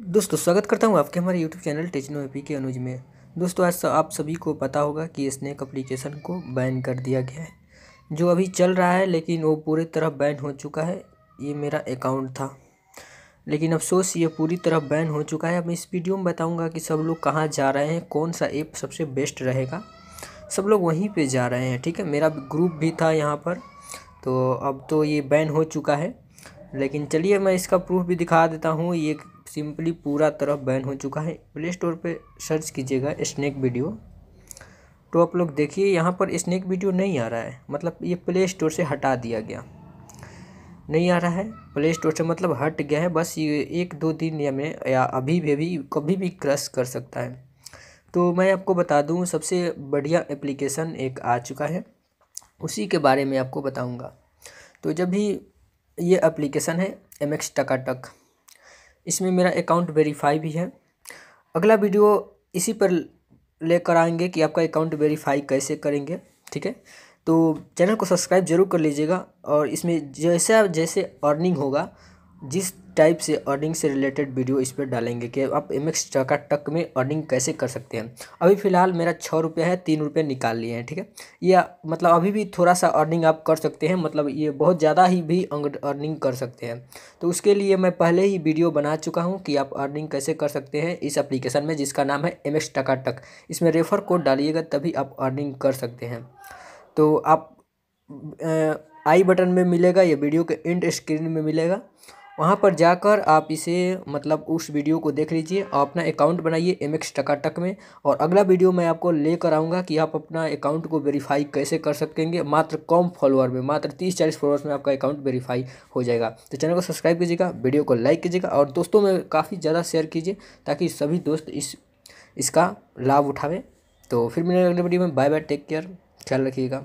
दोस्तों स्वागत करता हूँ आपके हमारे यूट्यूब चैनल टेचनो एपी के अनुज में दोस्तों आज आप सभी को पता होगा कि स्नैक अप्लीकेशन को बैन कर दिया गया है जो अभी चल रहा है लेकिन वो पूरी तरह बैन हो चुका है ये मेरा अकाउंट था लेकिन अफसोस ये पूरी तरह बैन हो चुका है अब मैं इस वीडियो में बताऊँगा कि सब लोग कहाँ जा रहे हैं कौन सा ऐप सबसे बेस्ट रहेगा सब लोग वहीं पर जा रहे हैं ठीक है मेरा ग्रुप भी था यहाँ पर तो अब तो ये बैन हो चुका है लेकिन चलिए मैं इसका प्रूफ भी दिखा देता हूँ ये सिंपली पूरा तरफ बैन हो चुका है प्ले स्टोर पर सर्च कीजिएगा स्नैक वीडियो तो आप लोग देखिए यहाँ पर स्नैक वीडियो नहीं आ रहा है मतलब ये प्ले स्टोर से हटा दिया गया नहीं आ रहा है प्ले स्टोर से मतलब हट गया है बस ये एक दो दिन या में या अभी भी अभी कभी भी क्रश कर सकता है तो मैं आपको बता दूँ सबसे बढ़िया एप्लीकेशन एक आ चुका है उसी के बारे में आपको बताऊँगा तो जब भी ये एप्लीकेशन है एम एक्स टकाटक इसमें मेरा अकाउंट वेरीफाई भी है अगला वीडियो इसी पर लेकर आएंगे कि आपका अकाउंट वेरीफाई कैसे करेंगे ठीक है तो चैनल को सब्सक्राइब जरूर कर लीजिएगा और इसमें जैसा जैसे अर्निंग होगा जिस टाइप से अर्निंग से रिलेटेड वीडियो इस पर डालेंगे कि आप एम एक्स टका टक में अर्निंग कैसे कर सकते हैं अभी फ़िलहाल मेरा छः रुपये है तीन रुपये निकाल लिए हैं ठीक है या मतलब अभी भी थोड़ा सा अर्निंग आप कर सकते हैं मतलब ये बहुत ज़्यादा ही भी अर्निंग कर सकते हैं तो उसके लिए मैं पहले ही वीडियो बना चुका हूँ कि आप अर्निंग कैसे कर सकते हैं इस एप्लीकेशन में जिसका नाम है एम एक्स टका टक इसमें रेफर कोड डालिएगा तभी आप अर्निंग कर सकते हैं तो आप आई बटन में मिलेगा या वीडियो के एंड स्क्रीन में मिलेगा वहाँ पर जाकर आप इसे मतलब उस वीडियो को देख लीजिए आप अपना अकाउंट बनाइए एम एक्स टकाटक में और अगला वीडियो मैं आपको लेकर आऊँगा कि आप अपना अकाउंट को वेरीफाई कैसे कर सकेंगे मात्र कम फॉलोअर में मात्र तीस चालीस फॉलोअर्स में आपका अकाउंट वेरीफाई हो जाएगा तो चैनल को सब्सक्राइब कीजिएगा वीडियो को लाइक कीजिएगा और दोस्तों में काफ़ी ज़्यादा शेयर कीजिए ताकि सभी दोस्त इस इसका लाभ उठावें तो फिर मेरे अगले वीडियो में बाय बाय टेक केयर ख्याल रखिएगा